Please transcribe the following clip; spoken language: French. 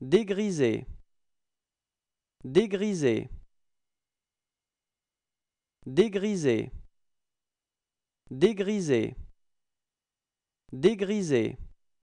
dégriser dégriser dégriser dégriser dégriser